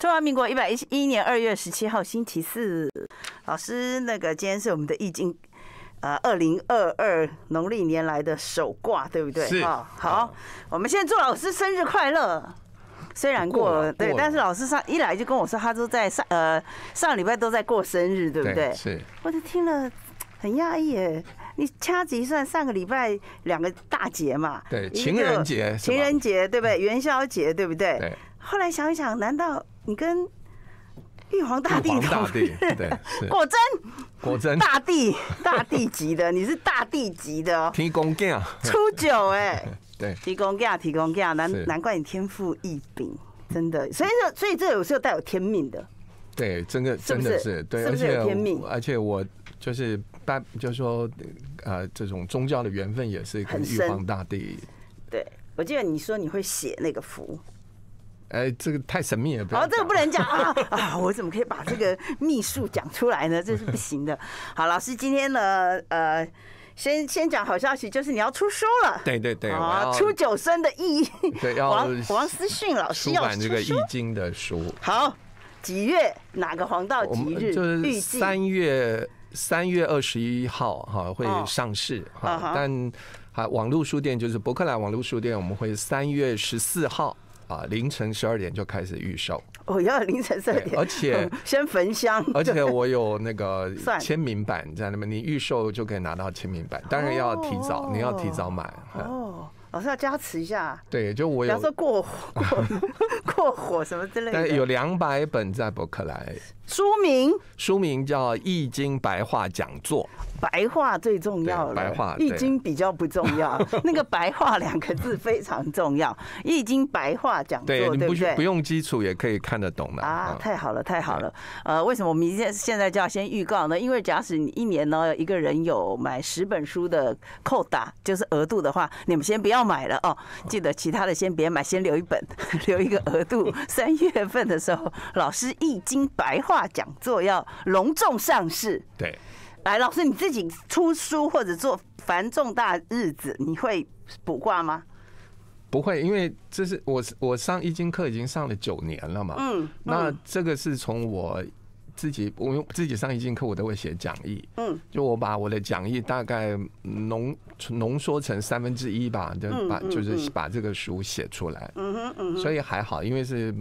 中华民国一百一一年二月十七号星期四，老师，那个今天是我们的易经，呃，二零二二农历年来的首卦，对不对？是。好，我们先祝老师生日快乐。虽然过，对，但是老师上一来就跟我说，他都在上，呃，上礼拜都在过生日，对不对？是。我就听了很压抑哎，你掐指一算，上个礼拜两个大节嘛，对，情人节，情人节，对不对？元宵节，对不对？对。后来想一想，难道？你跟玉皇大帝，玉皇大帝，对，果真，果真，大帝，大帝级的，你是大帝级的，哦，提供给啊，初九哎，对，提供给提供给啊，难难怪你天赋异禀，真的，所以说，所以这有时候带有天命的，对，真的真的是对，而且有天命？而且我就是拜，就是说，呃，这种宗教的缘分也是跟玉皇大帝，对我记得你说你会写那个符。哎，这个太神秘了。好，这个不能讲啊！啊，我怎么可以把这个秘术讲出来呢？这是不行的。好，老师今天呢，呃，先先讲好消息，就是你要出书了。对对对，出《九生的义。对，王王思训老师要出版这个《易经》的书。好，几月？哪个黄道吉日？就是三月三月二十一号哈会上市。好但啊，网络书店就是博客来网络书店，我们会三月十四号。啊，凌晨十二点就开始预售。我要凌晨十二点。而且 先焚香。而且我有那个 签名版在那边，你预售就可以拿到签名版，当然要提早，你要提早买。哦，老师要加持一下。对，就我有。不说过火，过火什么之类的。有两百本在博客来。书名书名叫《易经白话讲座》，白话最重要了，白话《易经》比较不重要，那个“白话”两个字非常重要，《易经白话讲座》对不对？不用基础也可以看得懂的啊！太好了，太好了。呃，为什么我们现天现在就要先预告呢？因为假使你一年呢一个人有买十本书的扣打，就是额度的话，你们先不要买了哦，记得其他的先别买，先留一本，留一个额度。三月份的时候，老师《易经白话》大讲座要隆重上市。对，来，老师你自己出书或者做繁重大日子，你会卜卦吗？不会，因为这是我我上易经课已经上了九年了嘛。嗯，那这个是从我自己，我自己上易经课，我都会写讲义。嗯，就我把我的讲义大概浓。浓缩成三分之一吧，就把就是把这个书写出来。所以还好，因为是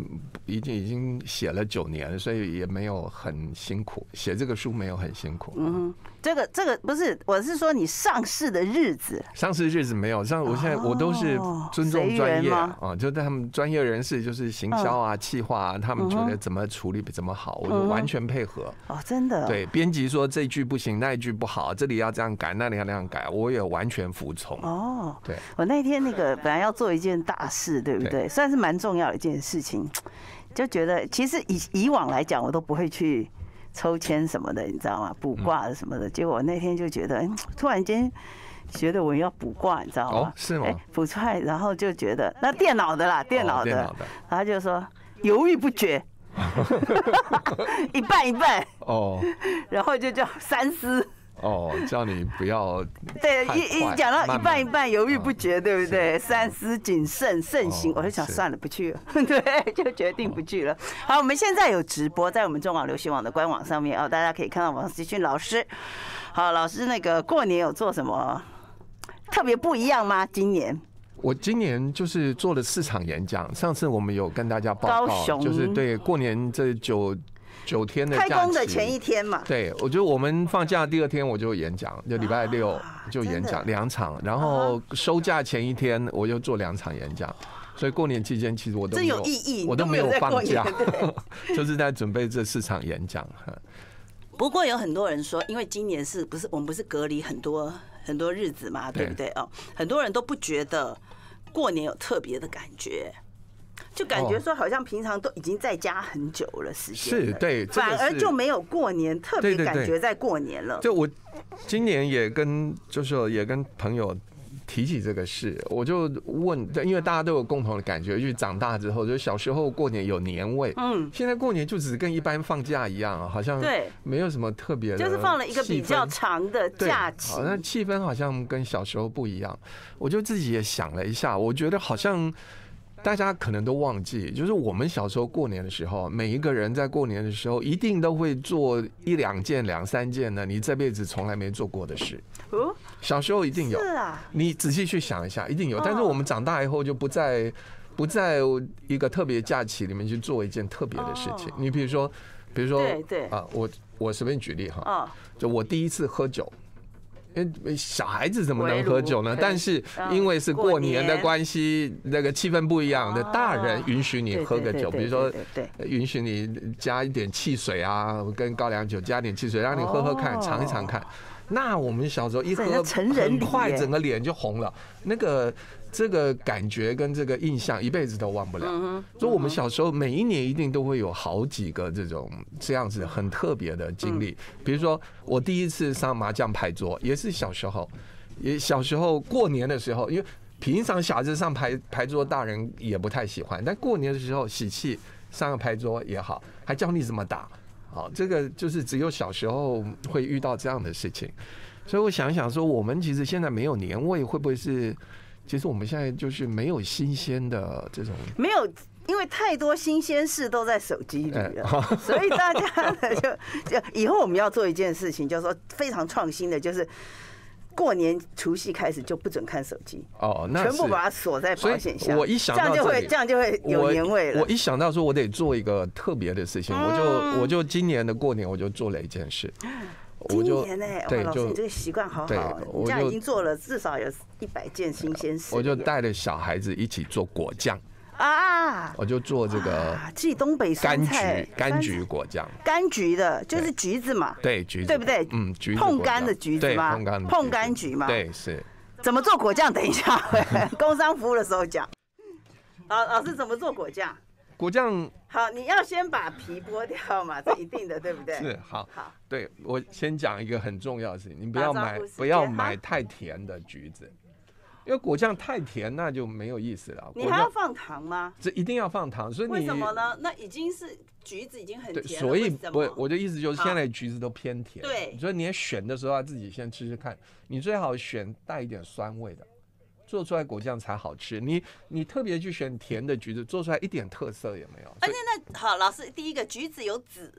已经已经写了九年了，所以也没有很辛苦。写这个书没有很辛苦。嗯，这个这个不是，我是说你上市的日子。上市日子没有，像我现在我都是尊重专业啊，就在他们专业人士就是行销啊、企划啊，他们觉得怎么处理怎么好，我就完全配合。哦，真的。对，编辑说这句不行，那句不好，这里要这样改，那里要那样改，我也完。全服从哦。对，我那天那个本来要做一件大事，对不对？算是蛮重要一件事情，就觉得其实以以往来讲，我都不会去抽签什么的，你知道吗？卜卦什么的。结果那天就觉得，突然间觉得我要卜卦，你知道吗？是吗？卜出来，然后就觉得那电脑的啦，电脑的，他就说犹豫不决，一半一半哦，然后就叫三思。哦，叫你不要对一一讲到一半一半犹豫不决，对不对？三思谨慎慎行，我就想算了，不去了，对，就决定不去了。好，我们现在有直播在我们中网流行网的官网上面哦，大家可以看到王思俊老师。好，老师那个过年有做什么特别不一样吗？今年我今年就是做了四场演讲，上次我们有跟大家报告，就是对过年这九。九天的，开工的前一天嘛。对，我觉得我们放假第二天我就演讲，就礼拜六就演讲两场，然后收假前一天我又做两场演讲，所以过年期间其实我真有意义，我都没有放假，就是在准备这四场演讲。不过有很多人说，因为今年是不是我们不是隔离很多很多日子嘛，对不对？哦，很多人都不觉得过年有特别的感觉。就感觉说，好像平常都已经在家很久了，时间是对，反而就没有过年特别感觉在过年了。就我今年也跟，就是也跟朋友提起这个事，我就问，因为大家都有共同的感觉，就是长大之后，就小时候过年有年味，嗯，现在过年就只是跟一般放假一样，好像对，没有什么特别，就是放了一个比较长的假期，好像气氛好像跟小时候不一样。我就自己也想了一下，我觉得好像。大家可能都忘记，就是我们小时候过年的时候，每一个人在过年的时候，一定都会做一两件、两三件的你这辈子从来没做过的事。哦，小时候一定有。是啊。你仔细去想一下，一定有。但是我们长大以后就不再，不在一个特别假期里面去做一件特别的事情。你比如说，比如说，对对啊，我我随便举例哈。啊。就我第一次喝酒。小孩子怎么能喝酒呢？但是因为是过年的关系，那个气氛不一样的大人允许你喝个酒，比如说，允许你加一点汽水啊，跟高粱酒加点汽水，让你喝喝看，尝一尝看。那我们小时候一喝，很快整个脸就红了，那个。这个感觉跟这个印象一辈子都忘不了。所以，我们小时候每一年一定都会有好几个这种这样子很特别的经历。比如说，我第一次上麻将牌桌也是小时候，也小时候过年的时候，因为平常小孩子上牌牌桌大人也不太喜欢，但过年的时候喜气上个牌桌也好，还教你怎么打。好，这个就是只有小时候会遇到这样的事情。所以我想想说，我们其实现在没有年味，会不会是？其实我们现在就是没有新鲜的这种，没有，因为太多新鲜事都在手机里，所以大家就就以后我们要做一件事情，就说非常创新的，就是过年除夕开始就不准看手机哦，全部把它锁在保险箱。我一想到这样就会这样就会有年味了。我一想到说我得做一个特别的事情，我就我就今年的过年我就做了一件事。今年呢，王老师，你这个习惯好好，我家已经做了至少有一百件新鲜事。我就带着小孩子一起做果酱啊！我就做这个自东北柑橘柑橘果酱，柑橘的就是橘子嘛，对橘子对不对？嗯，碰柑的橘子嘛，碰柑橘嘛，对是。怎么做果酱？等一下 工商服务的时候讲。老老师怎么做果酱？果酱好，你要先把皮剥掉嘛，这一定的，对不对？是，好好。对我先讲一个很重要的事情，你不要买，不要买太甜的橘子，因为果酱太甜那就没有意思了。你还要放糖吗？这一定要放糖，所以为什么呢？那已经是橘子已经很甜，所以不，我的意思就是现在橘子都偏甜。对，所以你选的时候自己先吃吃看，你最好选带一点酸味的。做出来果酱才好吃。你你特别去选甜的橘子，做出来一点特色也没有。而且那好，老师，第一个橘子有籽。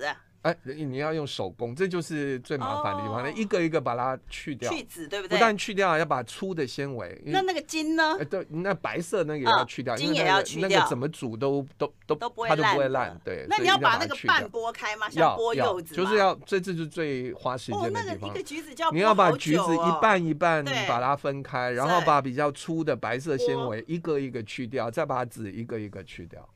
哎，你要用手工，这就是最麻烦的地方那一个一个把它去掉，去籽对不对？不但去掉，要把粗的纤维。那那个筋呢？对，那白色那个也要去掉。筋也要去掉，怎么煮都都都它不会烂。对，那你要把那个瓣剥开吗？要子，就是要，这这是最花时间的地方。你要把橘子一半一半，把它分开，然后把比较粗的白色纤维一个一个去掉，再把籽一个一个去掉。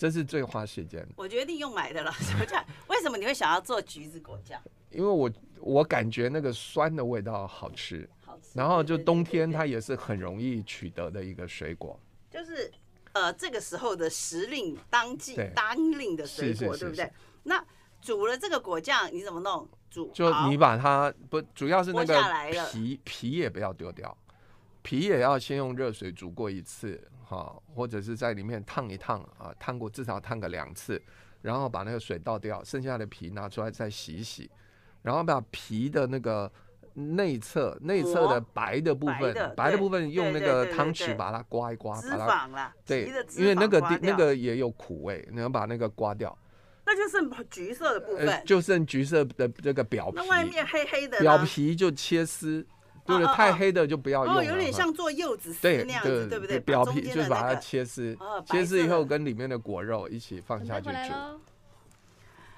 这是最花时间。我决定用买的了，么酱。为什么你会想要做橘子果酱？因为我我感觉那个酸的味道好吃，好吃。然后就冬天它也是很容易取得的一个水果。就是呃这个时候的时令当季当令的水果，对不对？那煮了这个果酱你怎么弄？煮就你把它不主要是那个皮皮也不要丢掉，皮也要先用热水煮过一次。啊，或者是在里面烫一烫啊，烫过至少烫个两次，然后把那个水倒掉，剩下的皮拿出来再洗一洗，然后把皮的那个内侧内侧的白的部分，白的部分用那个汤匙把它刮一刮，把它对，因为那个那个也有苦味，你要把那个刮掉，那就剩橘色的部分，就剩橘色的这个表皮，外面黑黑的表皮就切丝。就是太黑的就不要用。哦，有点像做柚子丝那样子，对不对？表皮就是把它切丝，切丝以后跟里面的果肉一起放下去煮。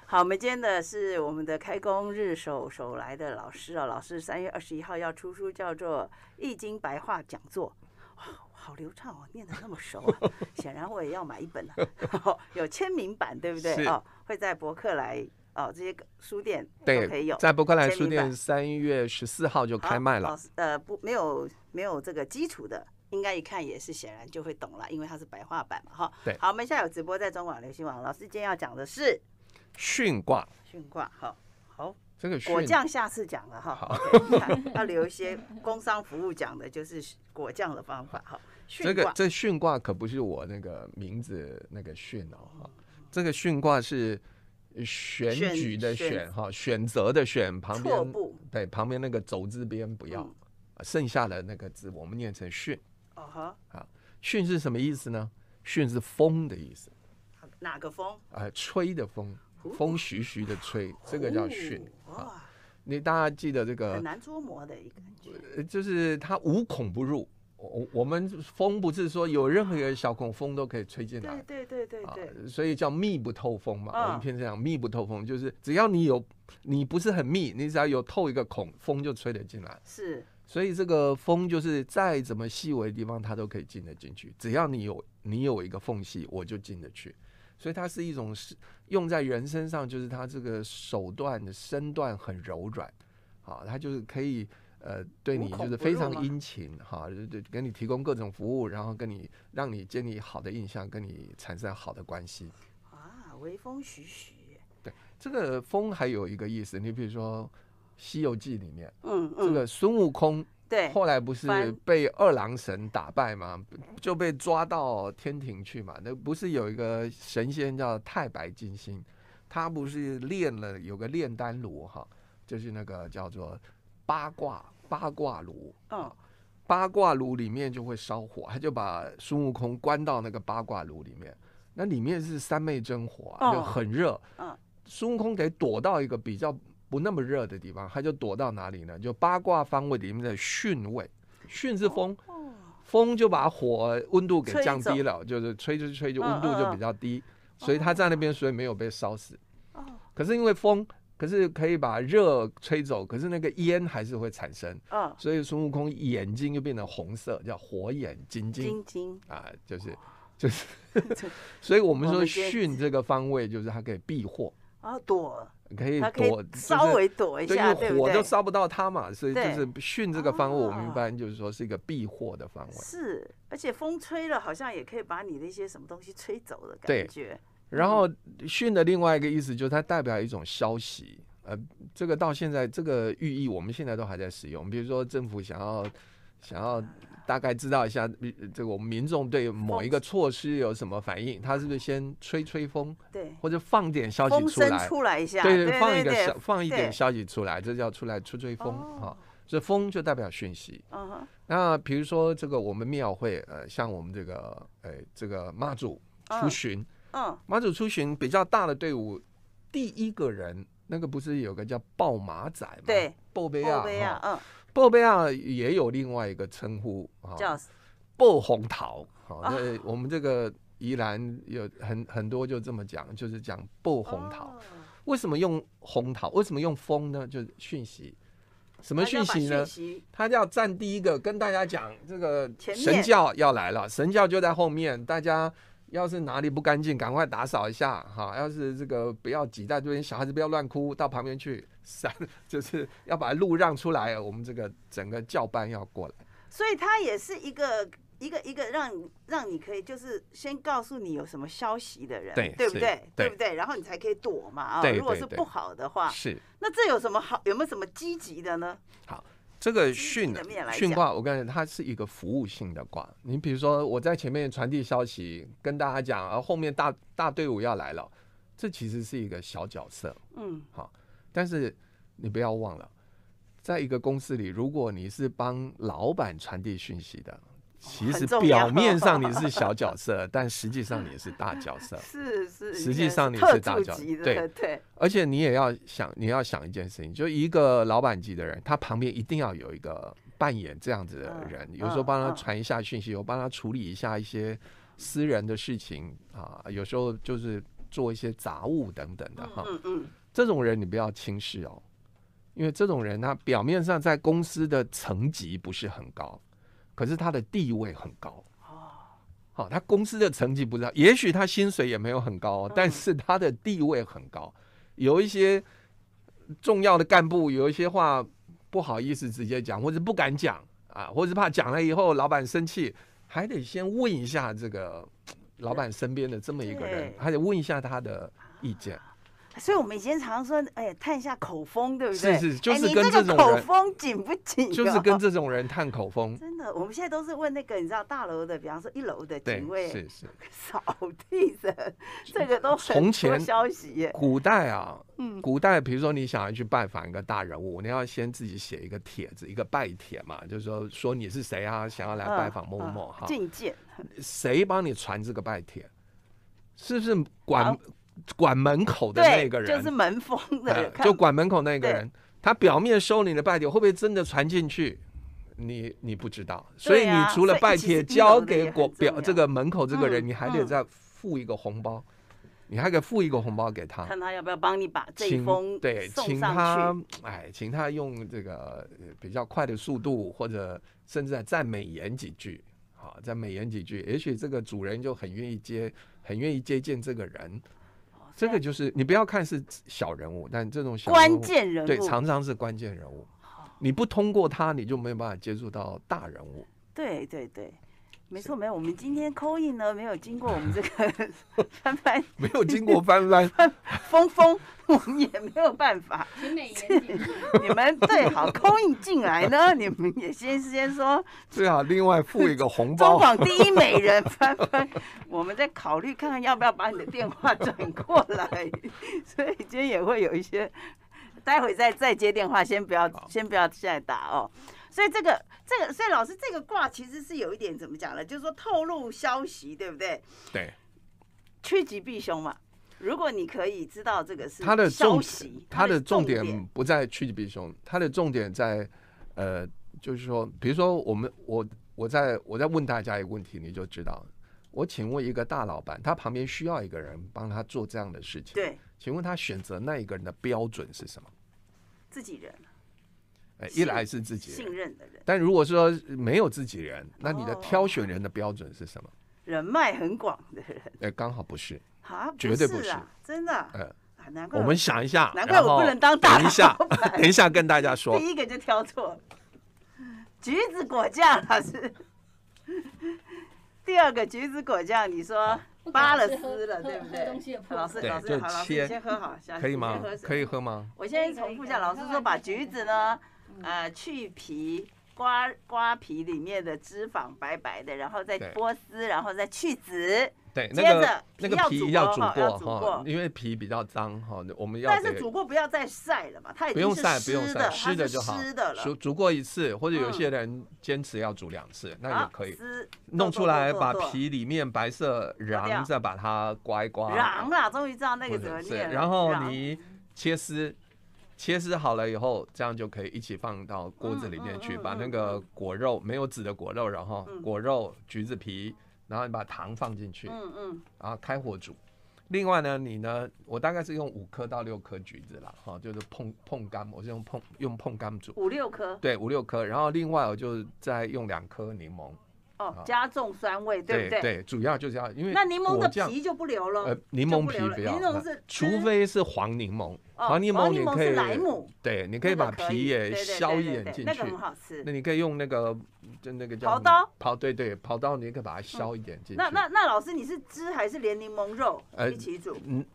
好，我们今天的是我们的开工日手手来的老师哦，老师三月二十一号要出书，叫做《易经白话讲座》。哇，好流畅哦，念的那么熟啊！显然我也要买一本了，有签名版，对不对？哦，会在博客来。哦，这些书店都可以有在博克来书店三月十四号就开卖了。呃，不，没有没有这个基础的，应该一看也是显然就会懂了，因为它是白话版嘛，哈。对，好，我们在有直播在中广流行网。老师今天要讲的是训卦，训卦，好，好，这个果酱下次讲了哈，好，要留一些工商服务讲的，就是果酱的方法哈。训卦，这训卦可不是我那个名字那个训哦，哈，这个训卦是。选举的选哈，选择的选旁边对旁边那个走字边不要，剩下的那个字我们念成“训”。哦哈，啊，训是什么意思呢？训是风的意思。哪个风？啊，吹的风，风徐徐的吹，这个叫训。哇，你大家记得这个很难捉摸的一个感觉，就是它无孔不入。我我们风不是说有任何一个小孔，风都可以吹进来。对对对对所以叫密不透风嘛，我们平常讲密不透风，就是只要你有，你不是很密，你只要有透一个孔，风就吹得进来。是。所以这个风就是再怎么细微的地方，它都可以进得进去。只要你有你有一个缝隙，我就进得去。所以它是一种是用在人身上，就是它这个手段的身段很柔软，啊，它就是可以。呃，对你就是非常殷勤哈，就就给你提供各种服务，然后跟你让你建立好的印象，跟你产生好的关系。啊，微风徐徐。对，这个“风”还有一个意思，你比如说《西游记》里面，嗯嗯，这个孙悟空对，后来不是被二郎神打败嘛，就被抓到天庭去嘛。那不是有一个神仙叫太白金星，他不是炼了有个炼丹炉哈，就是那个叫做。八卦八卦炉八卦炉里面就会烧火，他就把孙悟空关到那个八卦炉里面。那里面是三昧真火，就很热。嗯，孙悟空得躲到一个比较不那么热的地方，他就躲到哪里呢？就八卦方位里面的巽位，巽是风，风就把火温度给降低了，就是吹着吹着温度就比较低，所以他在那边所以没有被烧死。哦，可是因为风。可是可以把热吹走，可是那个烟还是会产生，嗯，所以孙悟空眼睛就变成红色，叫火眼金睛，金睛啊，就是就是，所以我们说巽这个方位就是它可以避祸啊躲，可以躲，稍微躲一下，对不火都烧不到它嘛，所以就是巽这个方位，我们一般就是说是一个避祸的方位。是，而且风吹了，好像也可以把你的一些什么东西吹走的感觉。然后讯的另外一个意思就是它代表一种消息，呃，这个到现在这个寓意我们现在都还在使用。比如说政府想要想要大概知道一下，这个我们民众对某一个措施有什么反应，他是不是先吹吹风，对，或者放点消息出来，出来一下，对对，放一个消放一点消息出来，这叫出来吹吹风哦这风就代表讯息。嗯，那比如说这个我们庙会，呃，像我们这个哎这个妈祖出巡。嗯，马祖出巡比较大的队伍，第一个人那个不是有个叫报马仔吗？对，报贝亚，哈，嗯，报贝亚也有另外一个称呼啊，叫报红桃。好，那我们这个宜兰有很很多就这么讲，就是讲报红桃。为什么用红桃？为什么用风呢？就是讯息，什么讯息呢？他就要站第一个跟大家讲这个神教要来了，神教就在后面，大家。要是哪里不干净，赶快打扫一下哈。要是这个不要挤在这边，小孩子不要乱哭，到旁边去。三 就是要把路让出来，我们这个整个教班要过来。所以他也是一个一个一个让让你可以就是先告诉你有什么消息的人，对对不对？对不对？然后你才可以躲嘛啊。如果是不好的话，是那这有什么好？有没有什么积极的呢？好。这个训训卦，我跟你讲，它是一个服务性的卦。你比如说，我在前面传递消息，跟大家讲，啊，后面大大队伍要来了，这其实是一个小角色，嗯，好。但是你不要忘了，在一个公司里，如果你是帮老板传递讯息的。其实表面上你是小角色，但实际上你是大角色。是是，实际上你是大角色。对对。而且你也要想，你要想一件事情，就一个老板级的人，他旁边一定要有一个扮演这样子的人，有时候帮他传一下讯息，我帮他处理一下一些私人的事情啊，有时候就是做一些杂物等等的哈。嗯嗯。这种人你不要轻视哦，因为这种人他表面上在公司的层级不是很高。可是他的地位很高哦，好，他公司的成绩不知道，也许他薪水也没有很高，但是他的地位很高。有一些重要的干部，有一些话不好意思直接讲，或者不敢讲啊，或者怕讲了以后老板生气，还得先问一下这个老板身边的这么一个人，还得问一下他的意见。所以，我们以前常说，哎探一下口风，对不对？是是，就是跟这种口风紧不紧？就是跟这种人探口风。真的，我们现在都是问那个，你知道大楼的，比方说一楼的警卫、扫地的，这个都很多消息。古代啊，嗯，古代，比如说你想要去拜访一个大人物，你要先自己写一个帖子，一个拜帖嘛，就是说说你是谁啊，想要来拜访某某哈。境界，谁帮你传这个拜帖？是不是管？管门口的那个人就是门风的就管门口那个人。他表面收你的拜帖，会不会真的传进去？你你不知道，所以你除了拜帖交给国表这个门口这个人，你还得再付一个红包，你还得付一个红包给他。看他要不要帮你把这封对请他哎，请他用这个比较快的速度，或者甚至再美言几句，好，再美言几句，也许这个主人就很愿意接，很愿意接近这个人。这个就是你不要看是小人物，但这种关键人物对常常是关键人物。你不通过他，你就没有办法接触到大人物。对对对。没错，没有，我们今天 coin 呢，没有经过我们这个 翻翻，没有经过翻翻峰峰，我们也没有办法。你们最好 coin 进来呢，你们也先先说，最好另外付一个红包。中广第一美人翻翻，我们再考虑看看要不要把你的电话转过来。所以今天也会有一些，待会再再接电话，先不要先不要现在打哦。所以这个这个，所以老师这个卦其实是有一点怎么讲呢？就是说透露消息，对不对？对，趋吉避凶嘛。如果你可以知道这个是他的消息，他的重点不在趋吉避凶，他的重点在呃，就是说，比如说我们我我再我再问大家一个问题，你就知道。我请问一个大老板，他旁边需要一个人帮他做这样的事情，对，请问他选择那一个人的标准是什么？自己人。一来是自己信任的人，但如果说没有自己人，那你的挑选人的标准是什么？人脉很广的人。哎，刚好不是 啊，绝对不是，真的。呃，难怪我们想一下，难怪我不能当大等一下，等一下跟大家说，第一个就挑错橘子果酱老师。第二个橘子果酱，你说扒了丝了，对不对？老师，老师，好了，先喝好，可以吗？可以喝吗？我先重复一下，老师说把橘子呢。呃，去皮，刮刮皮里面的脂肪，白白的，然后再剥丝，然后再去籽。对，那个那个皮要煮过哈，因为皮比较脏哈。我们要但是煮过不要再晒了嘛，它已经是湿的，就好。湿的了。煮煮过一次，或者有些人坚持要煮两次，那也可以。弄出来把皮里面白色瓤，再把它刮一刮。瓤啦，终于知道那个怎么么。然后你切丝。切丝好了以后，这样就可以一起放到锅子里面去，把那个果肉没有籽的果肉，然后果肉、橘子皮，然后你把糖放进去，嗯嗯，然后开火煮。另外呢，你呢，我大概是用五颗到六颗橘子啦，哈，就是碰碰干，我是用碰用碰干煮，五六颗，对，五六颗，然后另外我就再用两颗柠檬。哦，加重酸味，对不对？对，主要就是要因为那柠檬的皮就不留了。呃，柠檬皮不要，柠檬是除非是黄柠檬，黄柠檬你可以。对，你可以把皮也削一点进去。那个很好吃。那你可以用那个，就那个叫刨刀，刨对对，刨刀你可以把它削一点进去。那那那老师，你是汁还是连柠檬肉一起煮？嗯。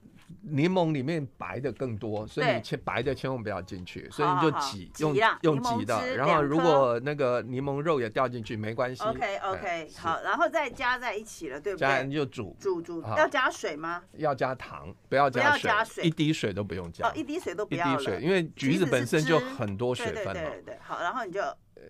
柠檬里面白的更多，所以你切白的千万不要进去，所以你就挤用用挤的，然后如果那个柠檬肉也掉进去没关系。OK OK 好，然后再加在一起了，对不对？加你就煮煮煮，要加水吗？要加糖，不要加水，一滴水都不用加。哦，一滴水都不要了。一滴水，因为橘子本身就很多水分。对对对对，好，然后你就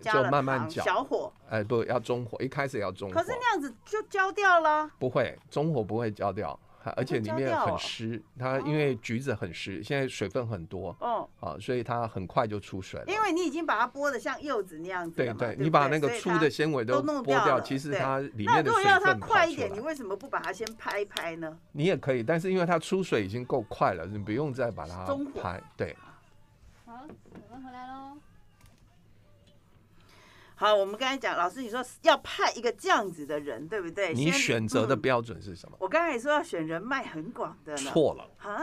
就慢慢搅，小火。哎，不要中火，一开始要中。可是那样子就焦掉了。不会，中火不会焦掉。而且里面很湿，它因为橘子很湿，现在水分很多，嗯，啊，所以它很快就出水了。因为你已经把它剥的像柚子那样子，对对，你把那个粗的纤维都剥掉，其实它里面的水分快一点，你为什么不把它先拍一拍呢？你也可以，但是因为它出水已经够快了，你不用再把它拍。对，好，我们回来喽。好，我们刚才讲，老师你说要派一个这样子的人，对不对？你选择的标准是什么？我刚才说要选人脉很广的。错了啊！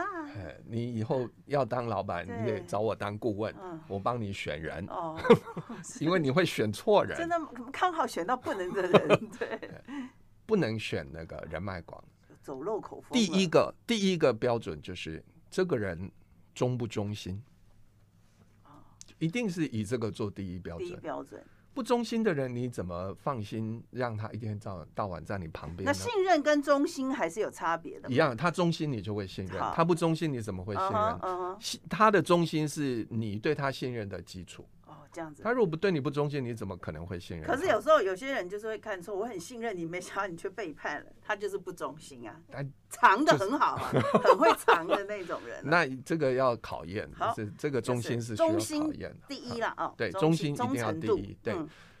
你以后要当老板，你得找我当顾问，我帮你选人。哦，因为你会选错人。真的刚好选到不能的人，对。不能选那个人脉广。走漏口风。第一个，第一个标准就是这个人忠不忠心。一定是以这个做第一标准。第一标准。不忠心的人，你怎么放心让他一天到到晚在你旁边？那信任跟忠心还是有差别的。一样，他忠心你就会信任；他不忠心你怎么会信任？他的忠心是你对他信任的基础。这样子，他如果不对你不忠心，你怎么可能会信任？可是有时候有些人就是会看错，我很信任你，没想到你却背叛了，他就是不忠心啊，但藏的很好 很会藏的那种人。那这个要考验，是这个忠心是需要考验的，第一了啊，对，忠心一定要第一，对，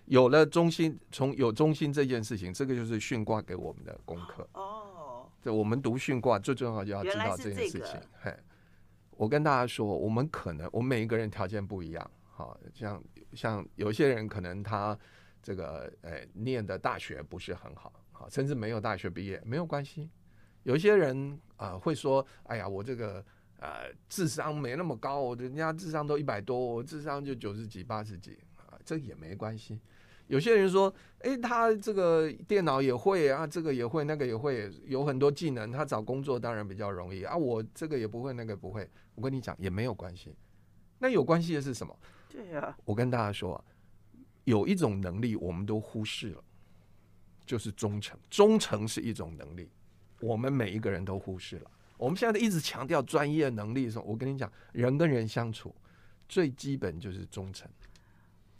有了中心，从有中心这件事情，这个就是训卦给我们的功课哦。就我们读训卦最重要就要知道这件事情。嘿，我跟大家说，我们可能我们每一个人条件不一样。好像像有些人可能他这个呃念的大学不是很好，好甚至没有大学毕业没有关系。有些人啊会说：“哎呀，我这个呃智商没那么高，人家智商都一百多，我智商就九十几、八十几啊，这也没关系。”有些人说：“哎，他这个电脑也会啊，这个也会，那个也会，有很多技能，他找工作当然比较容易啊。”我这个也不会，那个不会，我跟你讲也没有关系。那有关系的是什么？对呀，我跟大家说啊，有一种能力我们都忽视了，就是忠诚。忠诚是一种能力，我们每一个人都忽视了。我们现在一直强调专业能力的时候，我跟你讲，人跟人相处最基本就是忠诚。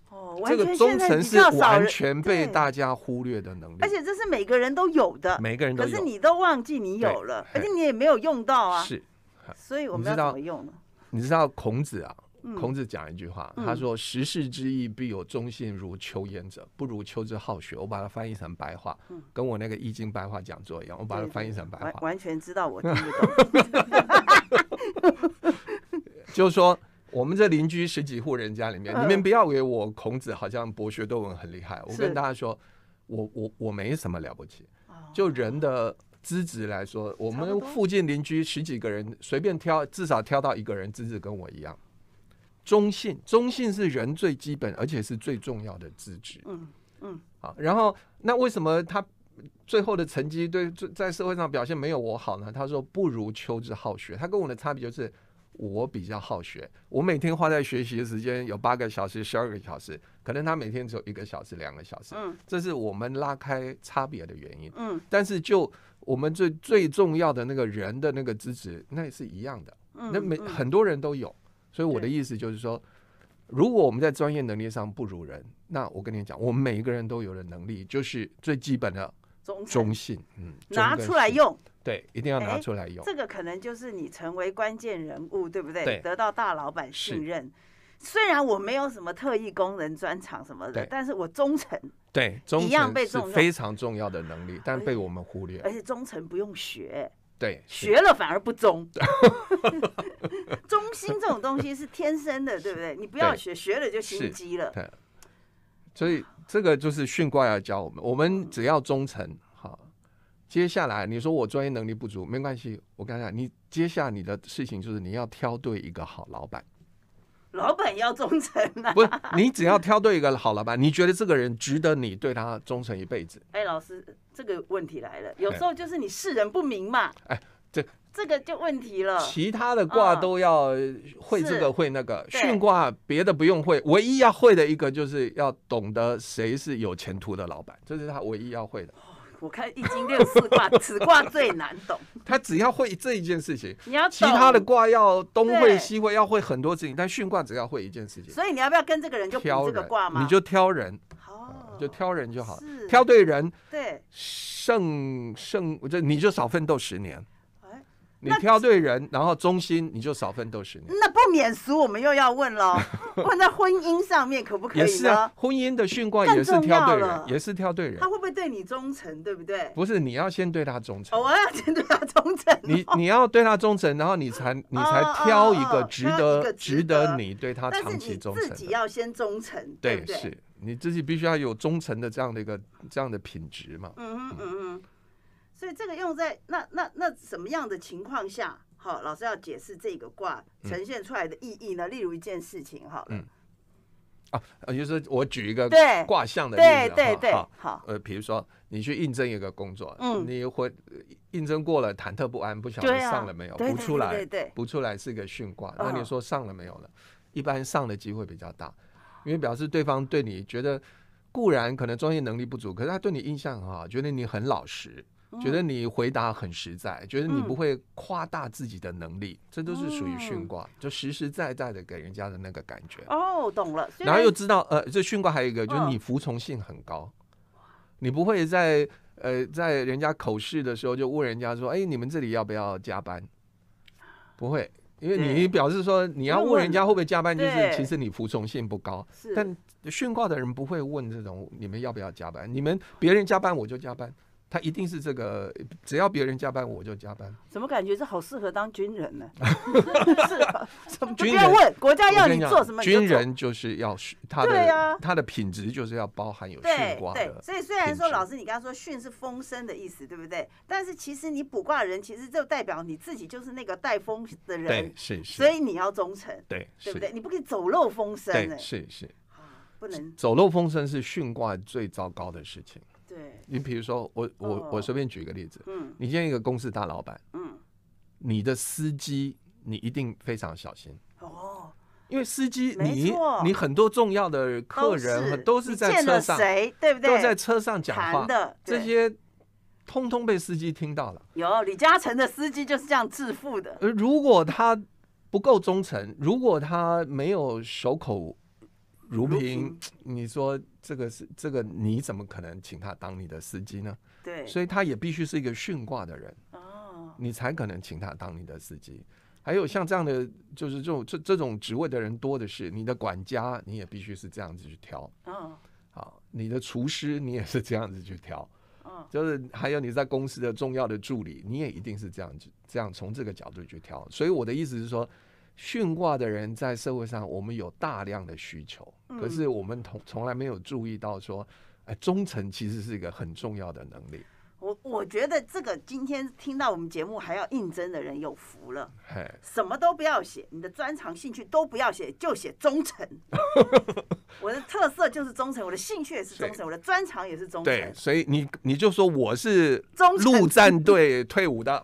哦，这个忠诚是完全被大家忽略的能力，而且这是每个人都有的，每个人都，可是你都忘记你有了，而且你也没有用到啊。是，所以我们要怎么用呢？你知道孔子啊？孔子讲一句话，他说：“十世之意，必有忠信如丘焉者，不如丘之好学。”我把它翻译成白话，跟我那个《易经》白话讲座一样。我把它翻译成白话，完全知道我听不懂。就是说，我们这邻居十几户人家里面，你们不要以为我孔子好像博学多闻很厉害。我跟大家说，我我我没什么了不起。就人的资质来说，我们附近邻居十几个人，随便挑，至少挑到一个人资质跟我一样。中性，中性是人最基本，而且是最重要的资质。嗯嗯。好，然后那为什么他最后的成绩对在社会上表现没有我好呢？他说不如秋之好学。他跟我的差别就是我比较好学，我每天花在学习的时间有八个小时、十二个小时，可能他每天只有一个小时、两个小时。嗯，这是我们拉开差别的原因。嗯，但是就我们最最重要的那个人的那个资质，那也是一样的。嗯，那每很多人都有。所以我的意思就是说，如果我们在专业能力上不如人，那我跟你讲，我们每一个人都有的能力，就是最基本的忠忠信，嗯，拿出来用，对，一定要拿出来用。这个可能就是你成为关键人物，对不对？得到大老板信任。虽然我没有什么特异功能、专长什么的，但是我忠诚，对，一样被重要，非常重要的能力，但被我们忽略而且忠诚不用学，对，学了反而不忠。忠 心这种东西是天生的，对不对？你不要学，学了就心机了。对。所以这个就是训卦要教我们，我们只要忠诚。好，接下来你说我专业能力不足没关系，我跟你讲，你接下来你的事情就是你要挑对一个好老板。老板要忠诚啊！不是，你只要挑对一个好老板，你觉得这个人值得你对他忠诚一辈子？哎，老师，这个问题来了，有时候就是你世人不明嘛。哎，这。这个就问题了，其他的卦都要会这个会那个，巽卦别的不用会，唯一要会的一个就是要懂得谁是有前途的老板，这是他唯一要会的。我看易经六四卦，此卦最难懂。他只要会这一件事情，你要其他的卦要东会西会，要会很多事情，但巽卦只要会一件事情。所以你要不要跟这个人就挑这个卦嘛？你就挑人，哦，就挑人就好了，挑对人，对，胜胜，我就你就少奋斗十年。你挑对人，然后忠心，你就少奋斗十年。那不免俗，我们又要问了，问 在婚姻上面可不可以？也是啊，婚姻的训挂也是挑对人，也是挑对人。他会不会对你忠诚，对不对？不是，你要先对他忠诚。我要先对他忠诚。你你要对他忠诚，然后你才你才挑一个值得值得你对他长期忠诚。自己要先忠诚，对对？是你自己必须要有忠诚的这样的一个这样的品质嘛？嗯嗯嗯。所以这个用在那那那什么样的情况下，好老师要解释这个卦呈现出来的意义呢？例如一件事情好了，啊，就是我举一个卦象的例子，好，好，呃，比如说你去应征一个工作，嗯，你会应征过了忐忑不安，不晓得上了没有，不出来，对对，不出来是一个巽卦，那你说上了没有了？一般上的机会比较大，因为表示对方对你觉得固然可能专业能力不足，可是他对你印象很好，觉得你很老实。觉得你回答很实在，觉得你不会夸大自己的能力，这都是属于训卦，就实实在在的给人家的那个感觉。哦，懂了。然后又知道，呃，这训卦还有一个就是你服从性很高，你不会在呃在人家口试的时候就问人家说，哎，你们这里要不要加班？不会，因为你表示说你要问人家会不会加班，就是其实你服从性不高。但训卦的人不会问这种，你们要不要加班？你们别人加班我就加班。他一定是这个，只要别人加班，我就加班。怎么感觉这好适合当军人呢？是吧？怎么军人？问国家要你做什么？军人就是要训他的，他的品质就是要包含有训卦的。对，所以虽然说老师，你刚刚说训是风声的意思，对不对？但是其实你卜卦的人，其实就代表你自己就是那个带风的人，是是。所以你要忠诚，对对不对？你不可以走漏风声。对，是是，不能走漏风声是训卦最糟糕的事情。你比如说，我我我随便举一个例子，嗯，你在一个公司大老板，嗯，你的司机你一定非常小心哦，因为司机你你很多重要的客人都是在车上谁对不对都在车上讲话的这些，通通被司机听到了。有李嘉诚的司机就是这样致富的。如果他不够忠诚，如果他没有守口。如萍，你说这个是这个，你怎么可能请他当你的司机呢？对，所以他也必须是一个驯挂的人哦，你才可能请他当你的司机。还有像这样的，就是这种这这种职位的人多的是。你的管家你也必须是这样子去挑，嗯，好，你的厨师你也是这样子去挑，嗯，就是还有你在公司的重要的助理，你也一定是这样子这样从这个角度去挑。所以我的意思是说。驯卦的人在社会上，我们有大量的需求，可是我们从从来没有注意到说，忠诚其实是一个很重要的能力。我我觉得这个今天听到我们节目还要应征的人有福了，什么都不要写，你的专长、兴趣都不要写，就写忠诚。我的特色就是忠诚，我的兴趣也是忠诚，我的专长也是忠诚。对，所以你你就说我是陆战队退伍的。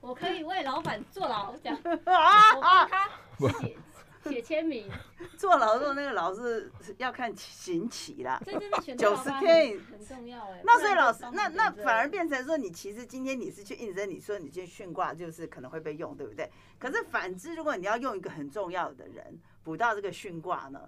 我可以为老板坐牢，样，我帮他写写签名。坐牢候那个牢是要看刑期啦，九十天很重要哎。那所以老师，那那反而变成说，你其实今天你是去应征，你说你去训挂就是可能会被用，对不对？可是反之，如果你要用一个很重要的人补到这个训挂呢？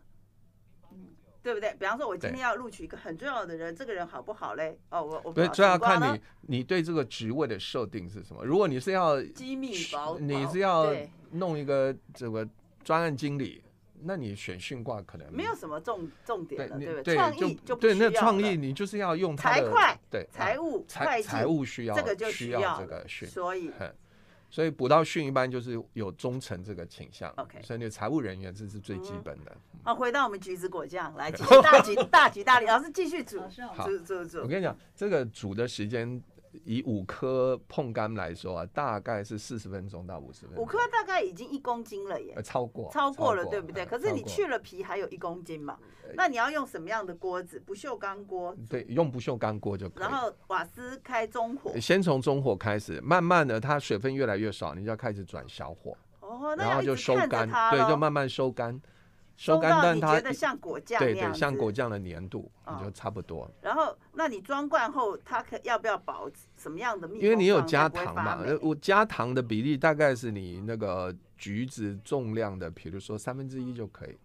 对不对？比方说，我今天要录取一个很重要的人，这个人好不好嘞？哦，我我不是主要看你，你对这个职位的设定是什么？如果你是要机密保，你是要弄一个这个专案经理，那你选训卦可能没有什么重重点了，对不对？创意就对那创意，你就是要用财会、对财务财财务需要这个就需要这个选，所以。所以，补到训一般就是有忠诚这个倾向。OK，所以财务人员这是最基本的。好，回到我们橘子果酱来，大吉大吉大利，老师继续煮，煮煮煮。我跟你讲，这个煮的时间。以五颗碰干来说啊，大概是四十分钟到五十分钟。五颗大概已经一公斤了耶，超过，超过了对不对？可是你去了皮还有一公斤嘛，那你要用什么样的锅子？不锈钢锅，对，用不锈钢锅就。然后瓦斯开中火。先从中火开始，慢慢的它水分越来越少，你就要开始转小火。哦，那一就收着对，就慢慢收干。收干，你觉得像果酱对对，像果酱的粘度，就差不多。然后，那你装罐后，它可要不要保什么样的密因为，你有加糖嘛？我加糖的比例大概是你那个橘子重量的，比如说三分之一就可以。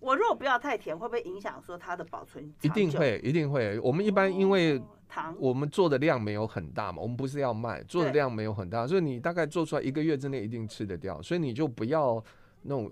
我如果不要太甜，会不会影响说它的保存？一定会，一定会。我们一般因为糖，我们做的量没有很大嘛，我们不是要卖，做的量没有很大，所以你大概做出来一个月之内一定吃得掉，所以你就不要。那种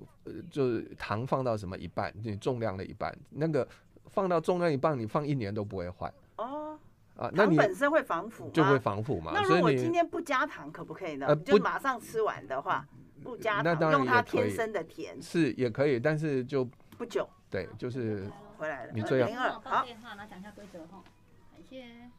就是糖放到什么一半，你重量的一半，那个放到重量一半，你放一年都不会坏。哦，啊，那它本身会防腐，就会防腐嘛。那如果今天不加糖，可不可以呢？呃，就马上吃完的话，不加糖，用它天生的甜是也可以，但是就不久，对，就是回来了。二零二，好，电话来讲一下规则哈，感谢。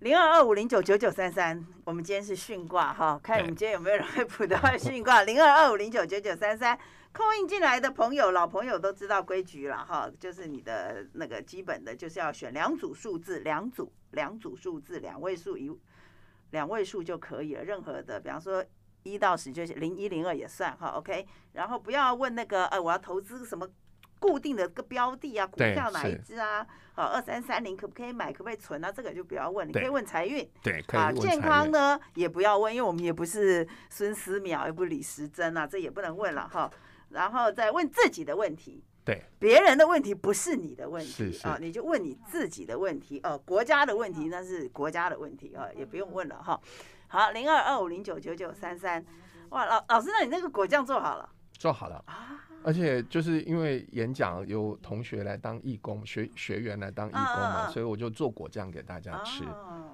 零二二五零九九九三三，我们今天是训卦哈，看我们今天有没有人会普通话训卦。零二二五零九九九三三，空印进来的朋友，老朋友都知道规矩了哈，就是你的那个基本的就是要选两组数字，两组两组数字，两位数一两位数就可以了，任何的，比方说一到十就是零一零二也算哈，OK。然后不要问那个呃，我要投资什么。固定的个标的啊，股票哪一支啊？啊，二三三零可不可以买？可不可以存啊？这个就不要问，你可以问财运。对，可以问啊，健康呢也不要问，因为我们也不是孙思邈，也不是李时珍啊，这也不能问了哈。然后再问自己的问题。对。别人的问题不是你的问题啊，你就问你自己的问题。哦，国家的问题那是国家的问题啊，也不用问了哈。好，零二二五零九九九三三。哇，老老师，那你那个果酱做好了？做好了啊。而且就是因为演讲有同学来当义工，学学员来当义工嘛，所以我就做果酱给大家吃，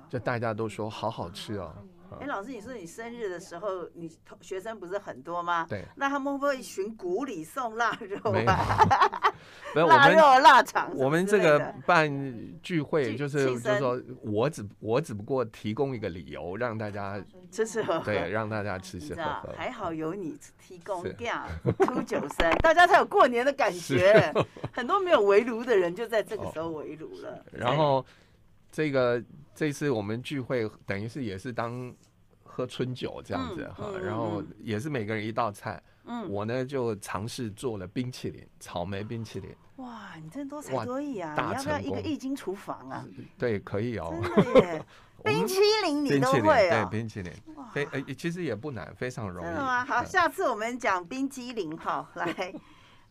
就大家都说好好吃哦。哎，老师，你说你生日的时候，你同学生不是很多吗？对，那他们会不会寻古礼送腊肉啊？腊肉、腊肠，我们这个办聚会就是，就是说我只我只不过提供一个理由让大家吃吃喝，对，让大家吃吃喝。喝。还好有你提供，这样出九神，大家才有过年的感觉。很多没有围炉的人就在这个时候围炉了。然后。这个这次我们聚会等于是也是当喝春酒这样子哈，然后也是每个人一道菜。嗯，我呢就尝试做了冰淇淋，草莓冰淇淋。哇，你真多才多艺啊！你要不要一个一斤厨房啊？对，可以哦。冰淇淋你都会啊？对，冰淇淋。呃、其实也不难，非常容易。真的吗？好，下次我们讲冰激凌哈，来。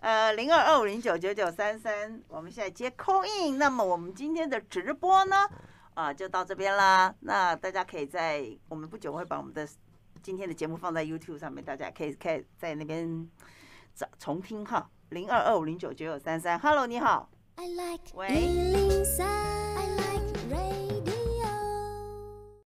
呃，零二二五零九九九三三，我们现在接 call in。那么我们今天的直播呢，啊，就到这边啦。那大家可以在我们不久会把我们的今天的节目放在 YouTube 上面，大家可以可以在那边找重听哈。零二二五零九九九三三，Hello，你好。喂。